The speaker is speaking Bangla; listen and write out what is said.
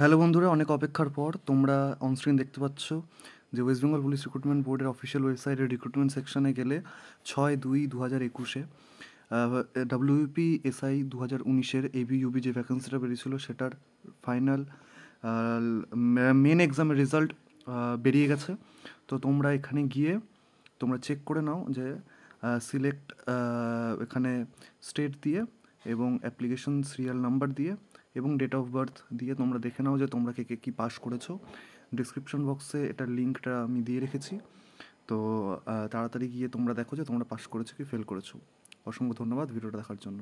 হ্যালো বন্ধুরা অনেক অপেক্ষার পর তোমরা অনস্ক্রিন দেখতে পাচ্ছ যে ওয়েস্ট বেঙ্গল পুলিশ রিক্রুটমেন্ট বোর্ডের অফিসিয়াল ওয়েবসাইটে রিক্রুটমেন্ট সেকশনে গেলে ছয় দুই দু হাজার একুশে ডাব্লিউপি এসআই e দু হাজার উনিশের এবিইউবি যে ভ্যাকেন্সিটা বেরিয়েছিল সেটার ফাইনাল মেন এক্সামের রেজাল্ট বেরিয়ে গেছে তো তোমরা এখানে গিয়ে তোমরা চেক করে নাও যে সিলেক্ট এখানে স্টেট দিয়ে এবং অ্যাপ্লিকেশন সিরিয়াল নাম্বার দিয়ে এবং ডেট অফ বার্থ দিয়ে তোমরা দেখে নাও যে তোমরা কে কে কী পাস করেছো ডিসক্রিপশন বক্সে এটার লিঙ্কটা আমি দিয়ে রেখেছি তো তাড়াতাড়ি গিয়ে তোমরা দেখো যে তোমরা পাস করেছো কি ফেল করেছো অসংখ্য ধন্যবাদ ভিডিওটা দেখার জন্য